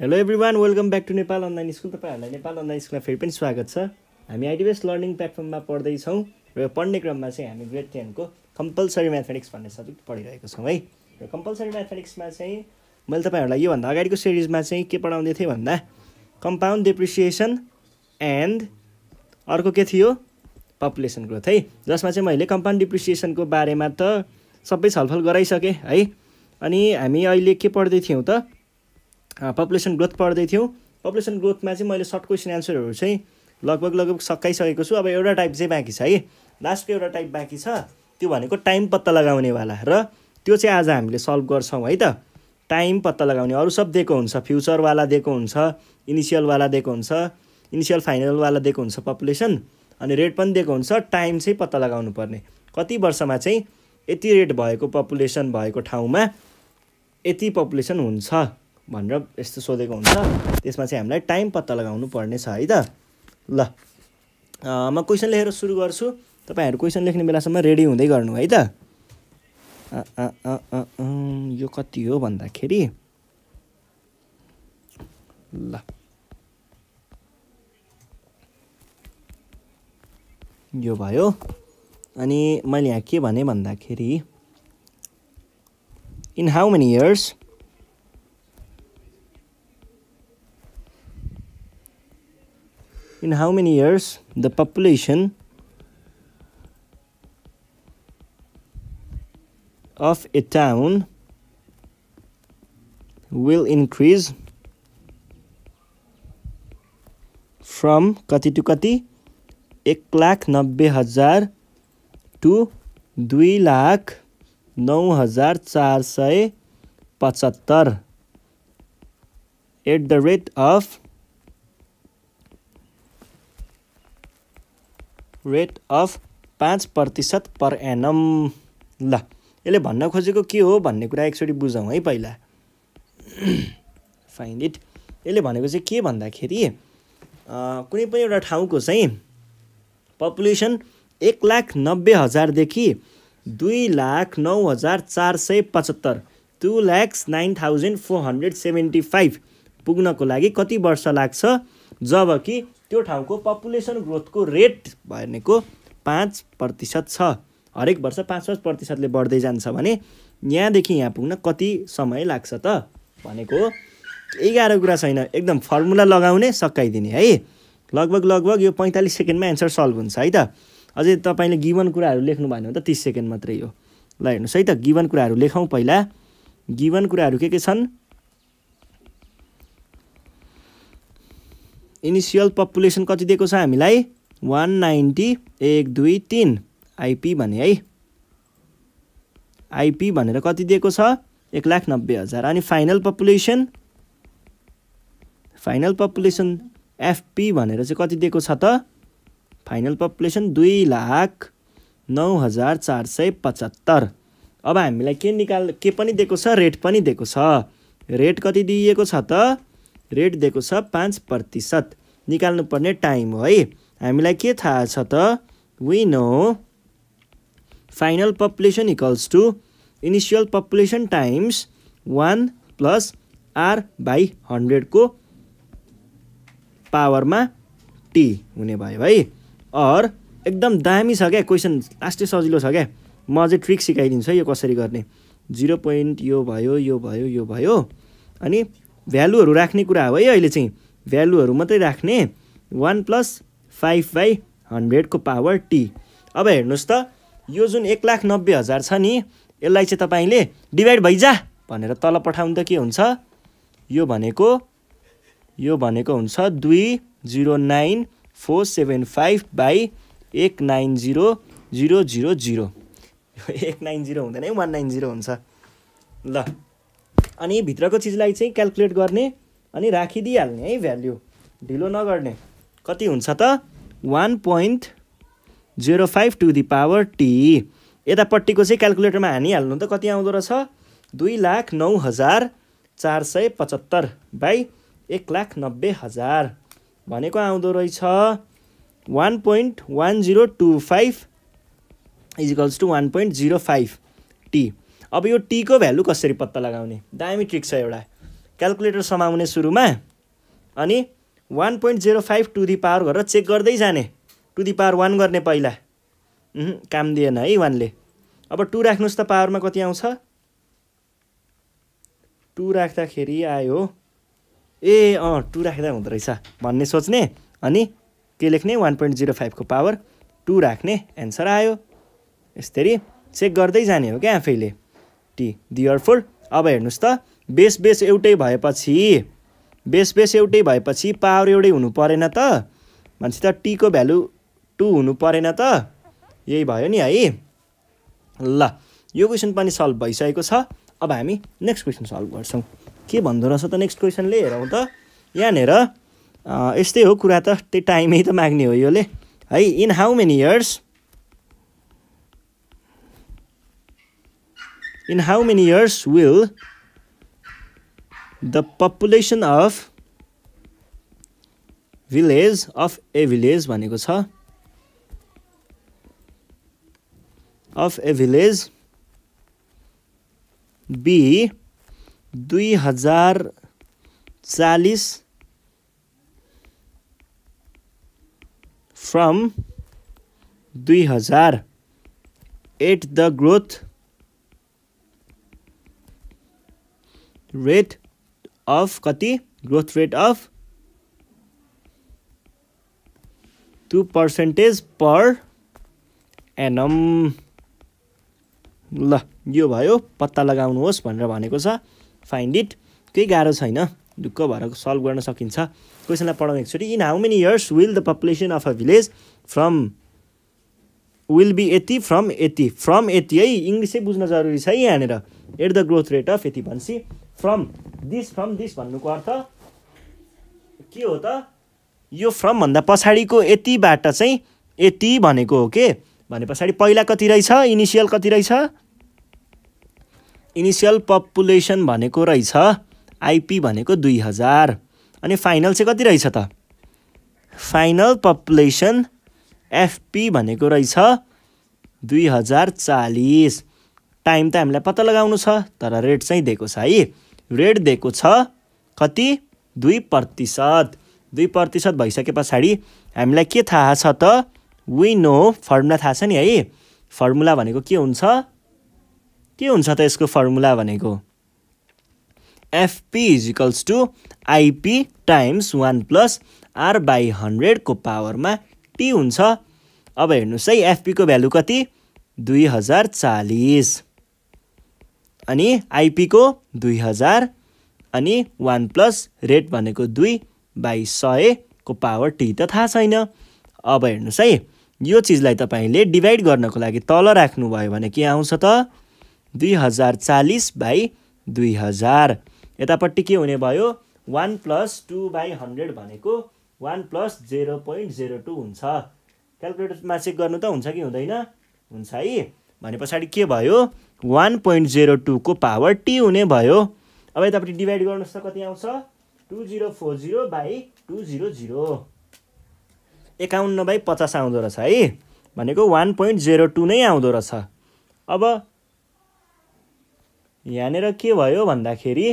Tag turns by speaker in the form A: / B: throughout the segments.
A: Hello everyone welcome back to Nepal online school तपाईँहरूलाई Nepal online स्कुलमा फेरि पनि स्वागत छ हामी आइडिबेस्ट लर्निङ प्लेटफर्ममा पढ्दैछौँ र पढ्ने क्रममा चाहिँ हामी ग्रेड टेनको कम्पलसरी म्याथमेटिक्स भन्ने सब्जेक्ट पढिरहेको छौँ है र कम्पलसरी म्याथमेटिक्समा चाहिँ मैले तपाईँहरूलाई योभन्दा अगाडिको सिरिजमा चाहिँ के पढाउँदै थिएँ भन्दा कम्पाउन्ड डेप्रिसिएसन एन्ड अर्को के थियो पपुलेसन ग्रोथ है जसमा चाहिँ मैले कम्पाउन्ड डिप्रिसिएसनको बारेमा त सबै छलफल गराइसकेँ है अनि हामी अहिले के पढ्दै थियौँ त पपुलेसन ग्रोथ पढ्दै थियौँ पपुलेसन ग्रोथमा चाहिँ मैले सर्ट क्वेसन एन्सरहरू चाहिँ लगभग लगभग सकाइसकेको छु अब एउटा टाइप चाहिँ बाँकी छ है लास्टको एउटा टाइप बाँकी छ त्यो भनेको टाइम पत्ता लगाउनेवाला र त्यो चाहिँ आज हामीले सल्भ गर्छौँ है त टाइम पत्ता लगाउने अरू सब दिएको हुन्छ फ्युचरवाला दिएको हुन्छ इनिसियलवाला दिएको हुन्छ इनिसियल फाइनलवाला दिएको हुन्छ पपुलेसन अनि रेट पनि दिएको हुन्छ टाइम चाहिँ पत्ता लगाउनु पर्ने कति वर्षमा चाहिँ यति रेट भएको पपुलेसन भएको ठाउँमा यति पपुलेसन हुन्छ भनेर यस्तो सोधेको हुन्छ त्यसमा चाहिँ हामीलाई टाइम पत्ता लगाउनु पर्ने छ है त ल म क्वेसन लेखेर सुरु गर्छु तपाईँहरू क्वेसन लेख्ने बेलासम्म रेडी हुँदै गर्नु है त यो कति हो भन्दाखेरि ल यो भयो अनि मैले यहाँ के भने भन्दाखेरि in how many years in how many years the population of a town will increase from कति to कति एक लाख नब्बे to टु दुई लाख नौ हजार चार सय पचहत्तर एट द रेट अफ पाँच प्रतिशत पर एनम ल यसले भन्न खोजेको के हो भन्ने कुरा एकचोटि बुझौँ है पहिला फाइन इट यसले भनेको चाहिँ के भन्दाखेरि कुनै पनि एउटा ठाउँको चाहिँ पपुलेसन एक लाख नब्बे हजारदेखि दुई लाख नौ हजार चार सय पचहत्तर two lakhs nine thousand four hundred seventy five पुग्नको लागि कति वर्ष लाग्छ जबकि त्यो ठाउँको पपुलेसन ग्रोथको रेट भनेको पाँच प्रतिशत छ हरेक वर्ष पाँच पाँच प्रतिशतले बढ्दै जान्छ भने यहाँदेखि यहाँ पुग्न कति समय लाग्छ त भनेको गाह्रो कुरा छैन एकदम फर्मुला लगाउने सकाइदिने है लगभग लगभग यो पैँतालिस सेकेन्डमा एन्सर सल्भ हुन्छ है त अझै तपाईँले गिभन कुराहरू लेख्नु भएन भने त तिस सेकेन्ड मात्रै हो ल हेर्नुहोस् है त गिभन कुराहरू लेखौँ पहिला गिभन कुराहरू के के छन् इनिसियल पपुलेसन कति दिएको छ हामीलाई वान नाइन्टी एक दुई तिन आइपी भने है आइपी भनेर कति दिएको छ एक लाख नब्बे हजार अनि final population final population FP भनेर चाहिँ कति दिएको छ त फाइनल पपुलेसन दुई लाख नौ हजार चार सय पचहत्तर अब हामीलाई के निकाल के पनि दिएको छ रेट पनि दिएको छ रेट कति दिइएको छ त रेट दिएको छ पाँच प्रतिशत निकाल्नुपर्ने टाइम हो है हामीलाई के थाहा छ त we know final population equals to initial population times one plus R by हन्ड्रेडको पावरमा टी हुने भयो है अर एकदम दामी छ क्या क्वेसन लास्टै सजिलो छ क्या म अझै ट्रिक सिकाइदिन्छु है यो कसरी गर्ने जिरो पोइन्ट यो भयो यो भयो यो भयो अनि भ्यालुहरू राख्ने कुरा हो है अहिले चाहिँ भ्यालुहरू मात्रै राख्ने वान प्लस फाइभ बाई हन्ड्रेडको पावर टी अब हेर्नुहोस् त यो जुन एक लाख नब्बे हजार छ नि यसलाई चाहिँ तपाईँले डिभाइड भइजा भनेर तल पठाउनु त के हुन्छ यो भनेको यो भनेको हुन्छ दुई zero nine four seven five by एक nine zero zero zero zero एक नाइन जिरो हुँदैन है वान नाइन जिरो हुन्छ ल अनि भित्रको चिजलाई चाहिँ क्यालकुलेट गर्ने अनि राखिदिइहाल्ने है भ्याल्यु ढिलो नगर्ने कति हुन्छ त one point zero five to the power T यतापट्टिको चाहिँ क्यालकुलेटरमा हानिहाल्नु त कति आउँदो रहेछ दुई लाख नौ हजार चार सय पचहत्तर बाई एक लाख नब्बे हजार भनेको आउँदो रहेछ one point one zero two five equals to one point zero five T अब यो टीको भ्यालु कसरी पत्ता लगाउने दामी ट्रिक छ एउटा क्यालकुलेटर समाउने सुरुमा अनि one point zero five to the power गरेर चेक गर्दै जाने टु दि पावर वान गर्ने पहिला काम दिएन है वानले अब टु राख्नुहोस् त पावरमा कति आउँछ टु राख्दाखेरि आयो ए अँ टु राख्दा हुँदो रहेछ भन्ने सोच्ने अनि के लेख्ने वान पोइन्ट जिरो फाइभको पावर टु राख्ने एन्सर आयो यसरी चेक गर्दै जाने हो क्या आफैले फिफ्टी दियर फोर अब हेर्नुहोस् त बेस बेस एउटै भएपछि बेस बेस एउटै भएपछि पावर एउटै हुनु परेन त भनेपछि त टीको भ्यालु टू हुनु परेन त यही भयो नि है ल यो क्वेसन पनि सल्भ भइसकेको छ अब हामी नेक्स्ट क्वेसन सल्भ गर्छौँ के भन्दो रहेछ त नेक्स्ट क्वेसनले हेरौँ त यहाँनिर यस्तै हो कुरा त त्यही टाइमै त माग्ने हो योले है in how many years In how many years will the population of village of a village भनेको छ अफ ए भिलेज बी दुई हजार चालिस फ्रम दुई हजार at the growth rate of कति growth rate of two percentage per annum यो भयो पत्ता लगाउनुहोस् भनेर भनेको छ फाइन्ड इट केही गाह्रो छैन ढुक्क भएर सल्भ गर्न सकिन्छ क्वेसनलाई पढाउने एकचोटि in how many years will the population of a village from will be यति फ्रम यति फ्रम यति है इङ्ग्लिसै बुझ्न जरुरी छ है यहाँनिर at the growth rate of यति भन्छ फ्रम दिस फ्रम दिस भन्नुको अर्थ के हो त यो फ्रम भन्दा पछाडिको यतिबाट चाहिँ यति भनेको हो के भने पछाडि पहिला कति रहेछ इनिसियल कति रहेछ इनिसियल पपुलेसन भनेको रहेछ आइपी भनेको दुई हजार अनि फाइनल चाहिँ कति रहेछ त फाइनल पपुलेसन एफपी भनेको रहेछ दुई हजार चालिस टाइम त हामीलाई पत्ता लगाउनु छ तर रेट चाहिँ दिएको छ है रेट दिएको छ कति दुई प्रतिशत दुई प्रतिशत भइसके पछाडि हामीलाई के थाहा छ त वी नो फर्मुला थाहा छ नि है फर्मुला भनेको के हुन्छ के हुन्छ त यसको फर्मुला भनेको FP equals to IP times one plus R by हन्ड्रेडको पावरमा टी हुन्छ अब हेर्नुहोस् है एफपीको भ्यालु कति दुई हजार चालिस अनि आइपीको दुई हजार अनि वान प्लस रेट भनेको दुई बाई सयको पावर टी त थाहा छैन अब हेर्नुहोस् है यो चिजलाई तपाईँले डिभाइड गर्नको लागि तल राख्नुभयो भने के आउँछ त दुई हजार चालिस बाई दुई हजार यतापट्टि के हुने भयो one plus two by hundred भनेको one plus zero point zero two हुन्छ क्यालकुलेटरमा चेक गर्नु त हुन्छ कि हुँदैन हुन्छ है भने पछाडि के भयो वान पोइन्ट जेरो टूको पावर टी हुने भयो अब यतापट्टि डिभाइड गर्नुहोस् त कति आउँछ two zero four zero by two zero zero एकाउन्न बाई पचास आउँदो रहेछ है भनेको वान पोइन्ट जेरो टू नै आउँदो रहेछ अब यहाँनिर के भयो भन्दाखेरि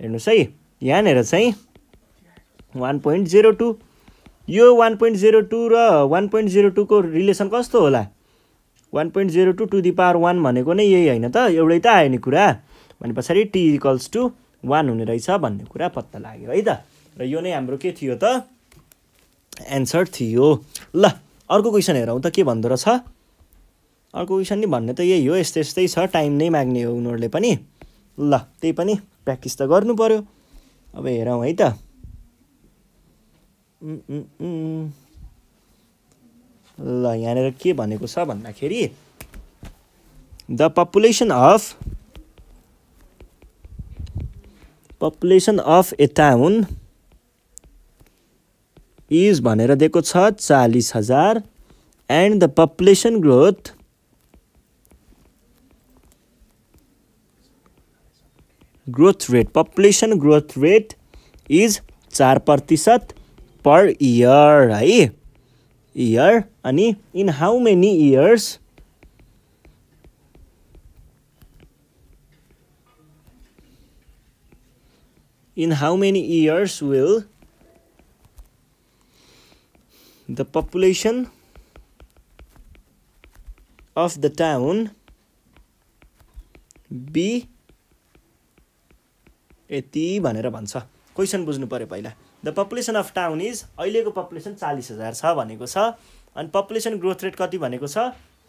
A: हेर्नुहोस् है यहाँनिर चाहिँ वान पोइन्ट जेरो टू यो वान पोइन्ट जेरो टू र वान पोइन्ट जेरो टूको रिलेसन कस्तो होला one point zero two to the power one भनेको नै यही होइन त एउटै त आयो नि कुरा भने पछाडि टी इक्वल्स टू वान हुने रहेछ भन्ने कुरा पत्ता लाग्यो है त र यो नै हाम्रो के थियो त एन्सर थियो ल अर्को क्वेसन हेरौँ त के भन्दो रहेछ अर्को क्वेसन नि भन्ने त यही हो यस्तै यस्तै छ टाइम नै माग्ने हो उनीहरूले पनि ल त्यही पनि प्र्याक्टिस त गर्नु पऱ्यो अब हेरौँ है त ल यहाँनिर के भनेको छ भन्दाखेरि the population of population of a town is भनेर दिएको छ चालिस हजार and the population growth growth rate population growth rate is चार प्रतिशत पर इयर है इयर अनि in how many years in how many years will the population of the town be यति भनेर भन्छ क्वेसन बुझ्नु पऱ्यो पहिला the population of town is अहिलेको पपुलेसन चालिस हजार छ भनेको छ अनि पपुलेसन ग्रोथ रेट कति भनेको छ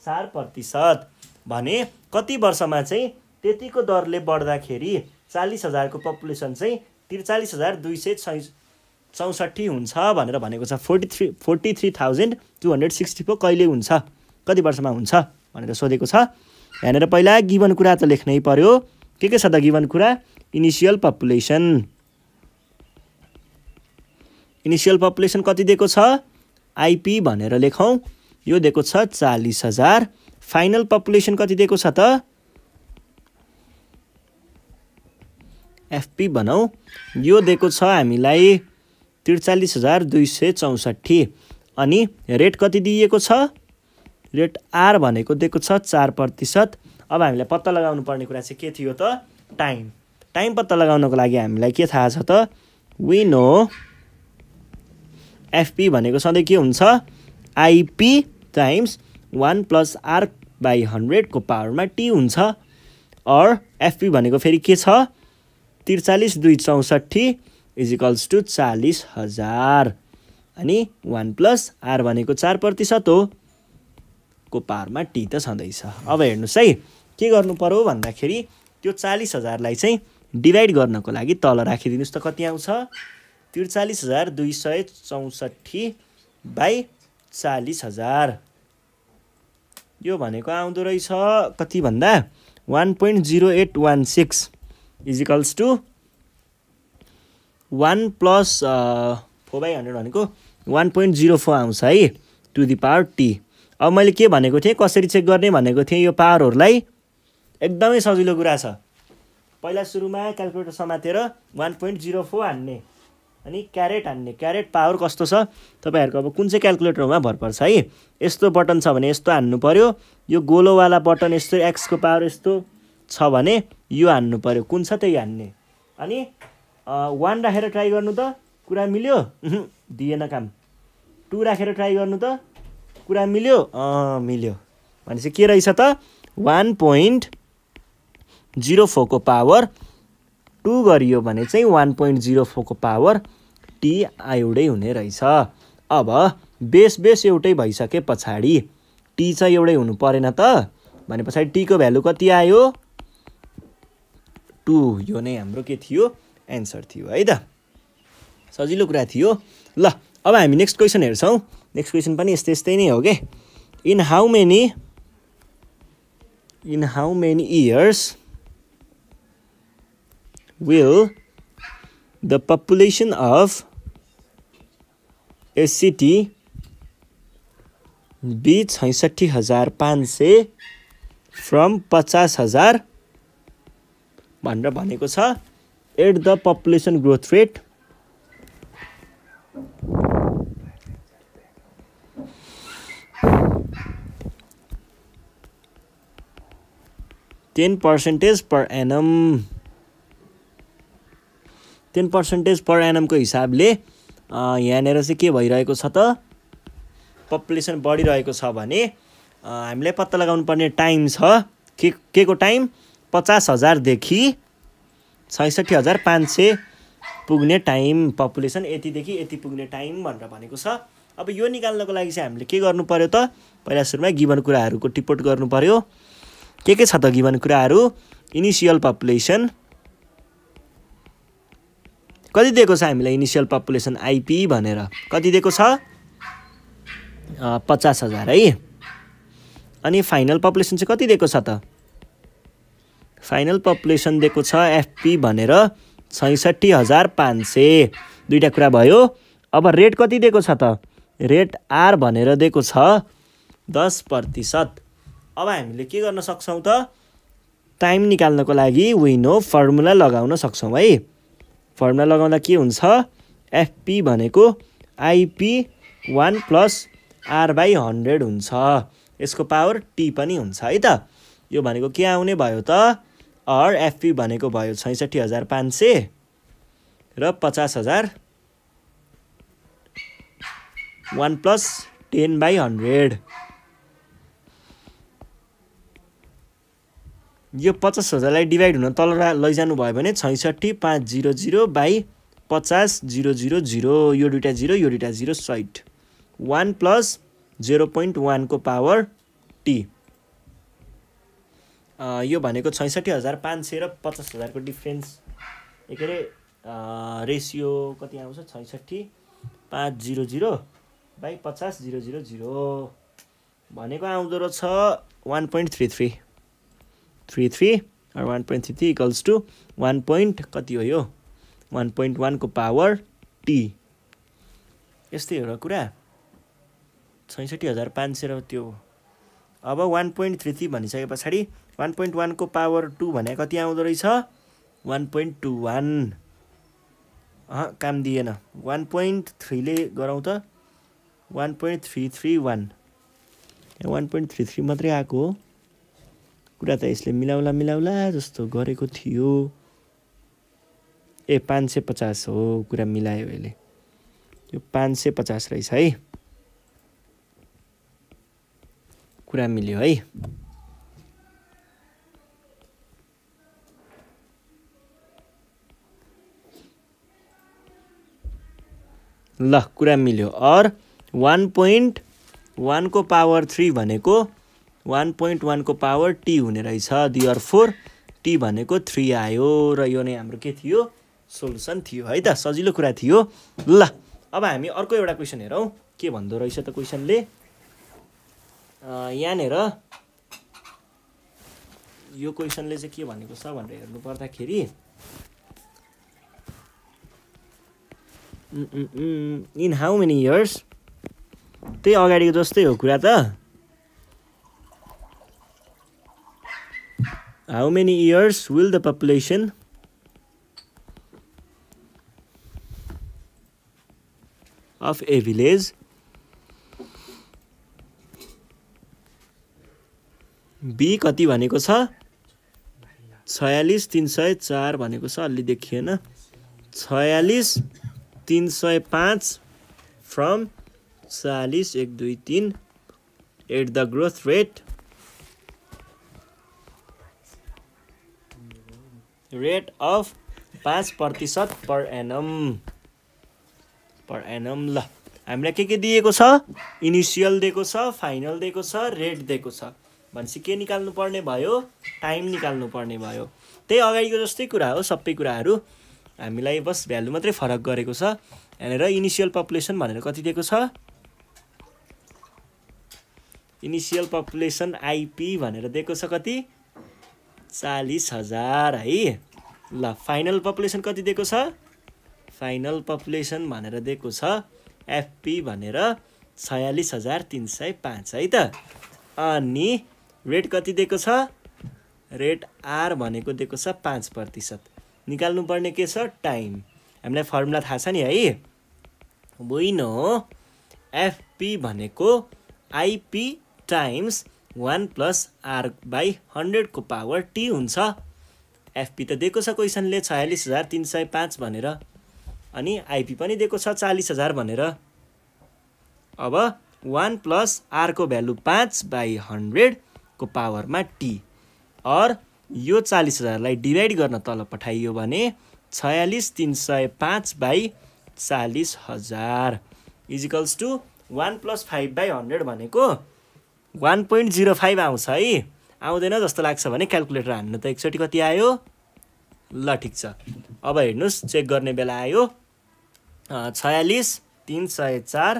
A: चार प्रतिशत भने कति वर्षमा चाहिँ त्यतिको दरले बढ्दाखेरि चालिस हजारको पपुलेसन चाहिँ त्रिचालिस हजार दुई सय चौसठी हुन्छ भनेर भनेको छ forty three forty three thousand two hundred sixty four कहिले हुन्छ कति वर्षमा हुन्छ भनेर सोधेको छ यहाँनिर पहिला गिभन कुरा त लेख्नै पर्यो के के छ त गिभन कुरा इनिसियल पपुलेसन इनिसियल पपुलेसन कति दिएको छ आइपी भनेर लेखौँ यो दिएको छ चालिस हजार फाइनल पपुलेसन कति दिएको छ त एफपी भनौँ यो दिएको छ हामीलाई त्रिचालिस हजार दुई सय चौसठी अनि रेट कति दिइएको छ रेट आर भनेको दिएको छ चार प्रतिशत अब हामीलाई पत्ता लगाउनु पर्ने कुरा चाहिँ के थियो त टाइम टाइम पत्ता लगाउनको लागि हामीलाई के थाहा छ त नो एफपी भनेको सधैँ के हुन्छ IP times one plus R by हन्ड्रेडको पावरमा टी हुन्छ अर एफपी भनेको फेरि के छ त्रिचालिस दुई चौसठी इजिकल्स टु चालिस हजार अनि वान प्लस आर भनेको चार प्रतिशत हो को पारमा टी त छँदैछ अब हेर्नुहोस् है के गर्नु पर्यो भन्दाखेरि त्यो चालिस हजारलाई चाहिँ डिभाइड गर्नको लागि तल राखिदिनुहोस् त कति आउँछ त्रिचालिस हजार दुई सय चौसठी बाई चालिस हजार यो भनेको आउँदो रहेछ कति भन्दा one point zero eight one six equals to one plus four by hundred भनेको वान पोइन्ट जिरो फोर आउँछ है टु दि पावर टी अब मैले के भनेको थिएँ कसरी चेक गर्ने भनेको थिएँ यो पावरहरूलाई एकदमै सजिलो कुरा छ पहिला सुरुमा क्यालकुलेटर समातेर वान पोइन्ट जिरो फोर हान्ने अनि क्यारेट हान्ने क्यारेट पावर कस्तो छ तपाईँहरूको अब कुन चाहिँ क्यालकुलेटरमा भर पर्छ है यस्तो बटन छ भने यस्तो हान्नु पऱ्यो यो गोलोवाला बटन यस्तो एक्सको पावर यस्तो छ भने यो हान्नु पऱ्यो कुन छ त्यही हान्ने अनि वान राखेर ट्राई गर्नु त कुरा मिल्यो दिएन काम टु राखेर ट्राई गर्नु त कुरा मिल्यो मिल्यो भनेपछि के रहेछ त वान पोइन्ट जिरो फोरको पावर टु गरियो भने चाहिँ वान पोइन्ट जिरो फोरको पावर टी एउटै हुने रहेछ अब बेस बेस एउटै भइसके पछाडि टी चाहिँ एउटै हुनु परेन त भने पछाडि टीको भ्यालु कति आयो टु यो नै हाम्रो के थियो एन्सर थियो है त सजिलो कुरा थियो ल अब हामी नेक्स्ट क्वेसन हेर्छौँ नेक्स्ट क्वेसन पनि यस्तै यस्तै नै हो कि in how many in how many years will the population of a city be छैसठी हजार पाँच सय फ्रम पचास हजार भनेर भनेको छ at the population growth rate ten percentage per annum ten percentage per एनएमको हिसाबले यहाँनिर चाहिँ के भइरहेको छ त पपुलेसन बढिरहेको छ भने हामीले पत्ता लगाउनु पर्ने टाइम छ के के को टाइम पचास हजारदेखि छैसठी हजार पाँच सय पुग्ने टाइम पपुलेसन यतिदेखि यति पुग्ने टाइम भनेर भनेको छ अब यो निकाल्नको लागि चाहिँ हामीले के गर्नु पऱ्यो त पहिला सुरुमा गिभन कुराहरूको टिपोट गर्नु पऱ्यो के के छ त गिभन कुराहरू इनिसियल पपुलेसन कति दिएको छ हामीलाई इनिसियल पपुलेसन आइपी भनेर कति दिएको छ पचास हजार है अनि फाइनल पपुलेसन चाहिँ कति दिएको छ त फाइनल पपुलेसन दिएको छ एफपी भनेर छैसठी हजार पाँच सय दुईवटा कुरा भयो अब रेट कति दिएको छ त रेट आर भनेर दिएको छ दस प्रतिशत अब हामीले के गर्न सक्छौँ त टाइम निकाल्नको लागि विनो फर्मुला लगाउन सक्छौँ है फर्मुला लगाउँदा के हुन्छ एफपी भनेको IP one plus R by hundred हुन्छ यसको पावर टी पनि हुन्छ है त यो भनेको के आउने भयो त अर एफपी भनेको भयो छैसठी हजार पाँच सय र पचास हजार one plus ten by hundred यो पचास हजारलाई डिभाइड हुन तल लैजानु भयो भने छैसठी पाँच जिरो जिरो बाई पचास जिरो जिरो जिरो यो दुइटा जिरो यो दुइटा जिरो सइट वान प्लस जिरो पोइन्ट वानको पावर टी यो भनेको छैसठी हजार पाँच सय र पचास हजारको डिफ्रेन्स के अरे रेसियो कति आउँछ छैसठी पाँच जिरो जिरो बाई पचास जिरो जिरो जिरो भनेको आउँदो रहेछ one point three three three three one point three three equals to one point कति हो यो वान पोइन्ट वानको पावर टी यस्तै हो र कुरा छैसठी हजार पाँच सय र त्यो अब वान पोइन्ट थ्री थ्री भनिसके पछाडि वान पोइन्ट वानको पावर टू भने कति आउँदो रहेछ वान पोइन्ट टू वान काम दिएन वान पोइन्ट थ्रीले गराउँ त one point three three one one point three three मात्रै आएको हो कुरा त यसले मिलाउला मिलाउला जस्तो गरेको थियो ए पाँच सय पचास हो कुरा मिलायो यसले यो पाँच सय पचास रहेछ है कुरा मिल्यो है ल कुरा मिल्यो अर वान पोइन्ट वानको पावर थ्री भनेको वान पोइन्ट वानको पावर टी हुने रहेछ दुई अर फोर टी भनेको थ्री आयो र यो नै हाम्रो के थियो सोल्युसन थियो है त सजिलो कुरा थियो ल अब हामी अर्को एउटा क्वेसन हेरौँ के भन्दो रहेछ त क्वेसनले यहाँनिर यो क्वेसनले चाहिँ के भनेको छ भनेर हेर्नु पर्दाखेरि इन हाउ मेनी इयर्स त्यही अगाडिको जस्तै हो कुरा त How many years will the population of a village be कति भनेको छ छयालिस तिन सय चार भनेको छ अलि देखिएन छयालिस तिन सय पाँच फ्रम चालिस एक दुई तिन at the growth rate rate of पाँच प्रतिशत पर एनम पर एनम ल हामीलाई के के दिएको छ इनिसियल दिएको छ फाइनल दिएको छ रेट दिएको छ भनेपछि के निकाल्नु पर्ने भयो टाइम निकाल्नु पर्ने भयो त्यही अगाडिको जस्तै कुरा हो सबै कुराहरू हामीलाई बस भ्यालु मात्रै फरक गरेको छ यहाँनिर इनिसियल पपुलेसन भनेर कति दिएको छ इनिसियल पपुलेसन आइपी भनेर दिएको छ कति चालिस हजार है ल फाइनल पपुलेसन कति दिएको छ फाइनल पपुलेसन भनेर दिएको छ एफपी भनेर छयालिस हजार तिन सय पाँच है त अनि रेट कति दिएको छ रेट आर भनेको दिएको छ पाँच प्रतिशत निकाल्नुपर्ने के छ टाइम हामीलाई फर्मुला थाहा छ नि है बुइनो एफपी भनेको IP times one plus R by हन्ड्रेडको पावर टी हुन्छ एफपी त दिएको छ क्वेसनले छयालिस हजार तिन सय पाँच भनेर अनि आइपी पनि दिएको छ चालिस हजार भनेर अब वान प्लस आरको भ्यालु पाँच बाई हन्ड्रेडको पावरमा टी अर यो चालिस हजारलाई डिभाइड गर्न तल पठाइयो भने छयालिस तिन सय पाँच बाई चालिस हजार equals to one plus five by hundred भनेको वान पोइन्ट जिरो फाइभ आउँछ है आउँदैन जस्तो लाग्छ भने क्यालकुलेटर हान्नु त एकचोटि कति आयो ल ठिक छ अब हेर्नुहोस् चेक गर्ने बेला आयो छयालिस तिन सय चार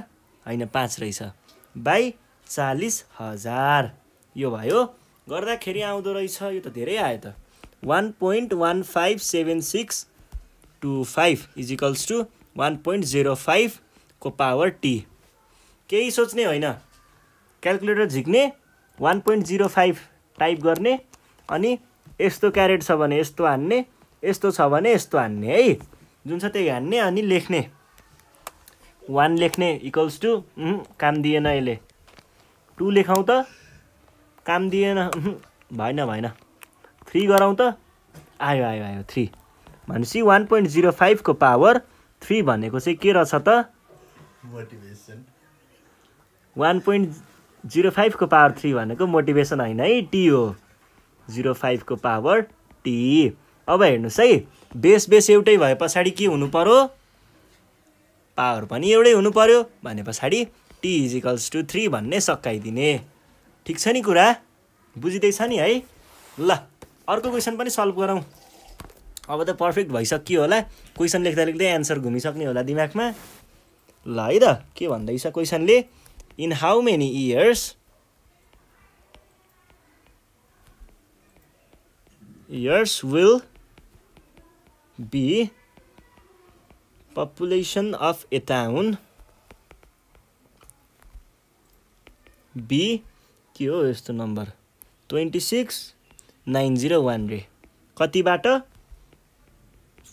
A: होइन पाँच रहेछ बाई चालिस हजार यो भयो गर्दाखेरि आउँदो रहेछ यो त धेरै आयो त one point one five seven six two five equals to one point zero फाइभको पावर टी केही सोच्ने होइन क्यालकुलेटर झिक्ने one point zero five type गर्ने अनि यस्तो क्यारेट छ भने यस्तो हान्ने यस्तो छ भने यस्तो हान्ने है जुन छ त्यही हान्ने अनि लेख्ने वान लेख्ने इक्वल्स टु काम दिएन यसले टु लेखाउँ त काम दिएन भएन भएन थ्री गराउँ त आयो आयो आयो थ्री भनेपछि वान पोइन्ट जिरो फाइभको पावर थ्री भनेको चाहिँ के रहेछ त वान पोइन्ट जिरो फाइभको पावर थ्री भनेको मोटिभेसन होइन है टी हो जिरो फाइभको पावर टी अब हेर्नुहोस् है बेस बेस एउटै भए पछाडि के हुनु पऱ्यो पावर पनि एउटै हुनु पऱ्यो भने पछाडि टी इजिकल्स टु थ्री भन्ने सकाइदिने ठिक छ नि कुरा बुझिँदैछ नि है ल अर्को क्वेसन पनि सल्भ गरौँ अब त पर्फेक्ट भइसक्यो होला क्वेसन लेख्दा लेख्दै एन्सर घुमिसक्ने होला दिमागमा ल है त के भन्दैछ क्वेसनले in how many years? Years will be population of a town be के हो यस्तो number twenty six nine zero one रे कतिबाट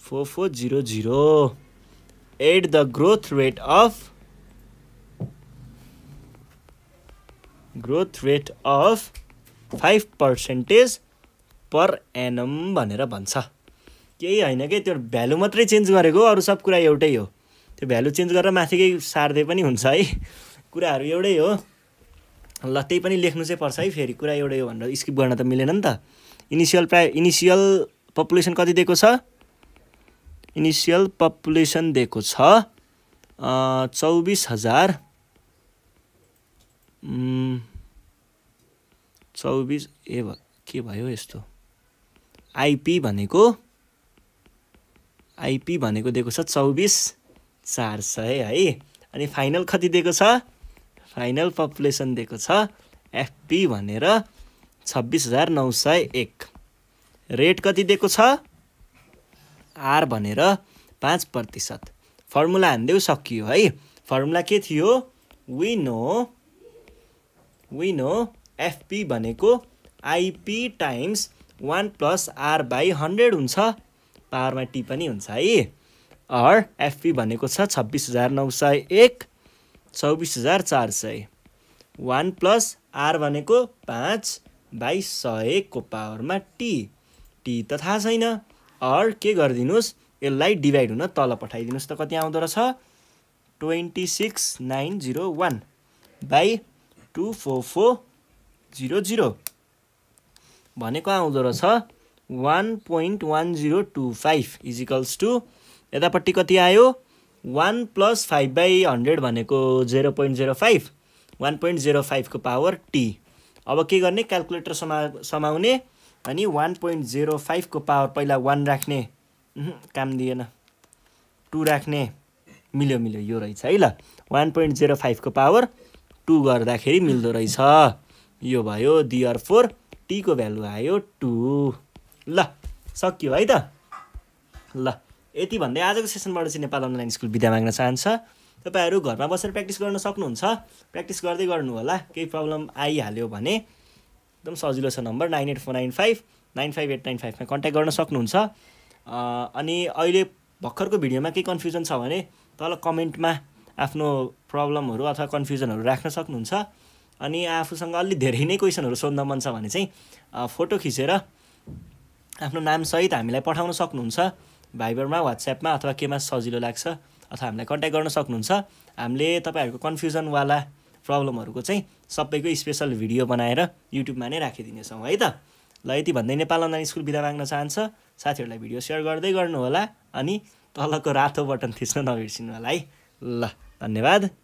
A: four four zero zero at the growth rate of growth rate of five percentage per annum भनेर भन्छ केही होइन कि त्यो भ्यालु मात्रै चेन्ज गरेको अरू सब कुरा एउटै हो त्यो भ्यालु चेन्ज गरेर माथिकै सार्दै पनि हुन्छ है कुराहरू एउटै हो ल त्यही पनि लेख्नु चाहिँ पर्छ है फेरि कुरा एउटै हो भनेर स्किप गर्न त मिलेन नि त इनिसियल प्राय इनिसियल पपुलेसन कति दिएको छ इनिसियल पपुलेसन दिएको छ चौबिस हजार चौबिस ए भ के भयो यस्तो आइपी भनेको आइपी भनेको दिएको छ चौबिस चार सय है अनि फाइनल कति दिएको छ फाइनल पपुलेसन दिएको छ एफपी भनेर छब्बिस हजार नौ सय एक रेट कति दिएको छ आर भनेर पाँच प्रतिशत फर्मुला हान्देऊ सकियो है फर्मुला के थियो वी नो नो एफपी भनेको IP times one plus R by hundred हुन्छ पावरमा टी पनि हुन्छ है अर एफपी भनेको छ छब्बिस हजार नौ सय एक चौबिस हजार चार सय वान प्लस आर भनेको पाँच बाई सयको पावरमा टी टी त थाहा छैन अर के गरिदिनुहोस् यसलाई डिभाइड हुन तल पठाइदिनुहोस् त कति आउँदो रहेछ twenty six nine zero one by two four four zero zero भनेको आउँदो रहेछ one point one zero two five equals to यतापट्टि कति आयो one plus five by hundred भनेको zero point zero five one point zero फाइभको power T अब के गर्ने क्यालकुलेटर समा समाउने अनि वान पोइन्ट जेरो फाइभको पावर पहिला वान राख्ने काम दिएन टू राख्ने मिल्यो मिल्यो यो रहेछ है ल वान पोइन्ट जेरो फाइभको पावर टु गर्दाखेरि मिल्दो रहेछ यो भयो दियर फोर टीको भ्यालु आयो टु ल सकियो है त ल यति भन्दै आजको सेसनबाट चाहिँ नेपाल अनलाइन स्कुल बिदा माग्न चाहन्छ तपाईँहरू घरमा बसेर प्र्याक्टिस गर्न सक्नुहुन्छ प्र्याक्टिस गर्दै गर्नु होला केही प्रब्लम आइहाल्यो भने एकदम सजिलो छ number nine eight four nine five nine five eight nine फाइभमा कन्ट्याक्ट गर्न सक्नुहुन्छ अनि अहिले भर्खरको भिडियोमा केही कन्फ्युजन छ भने तल कमेन्टमा आफ्नो प्रब्लमहरू अथवा कन्फ्युजनहरू राख्न सक्नुहुन्छ अनि आफूसँग अलि धेरै नै क्वेसनहरू सोध्न मन छ भने चाहिँ फोटो खिचेर आफ्नो नामसहित हामीलाई पठाउन सक्नुहुन्छ भाइबरमा वाट्सएपमा अथवा केमा सजिलो लाग्छ अथवा हामीलाई कन्ट्याक्ट गर्न सक्नुहुन्छ हामीले तपाईँहरूको कन्फ्युजनवाला प्रब्लमहरूको चाहिँ सबैको स्पेसल भिडियो बनाएर युट्युबमा नै राखिदिनेछौँ है त ल यति भन्दै नेपाल अनलाइन स्कुल बिदा माग्न चाहन्छ साथीहरूलाई भिडियो सेयर गर्दै गर्नुहोला अनि तलको रातो बटन थिच्न नबिर्सिनु होला है ल धन्यवाद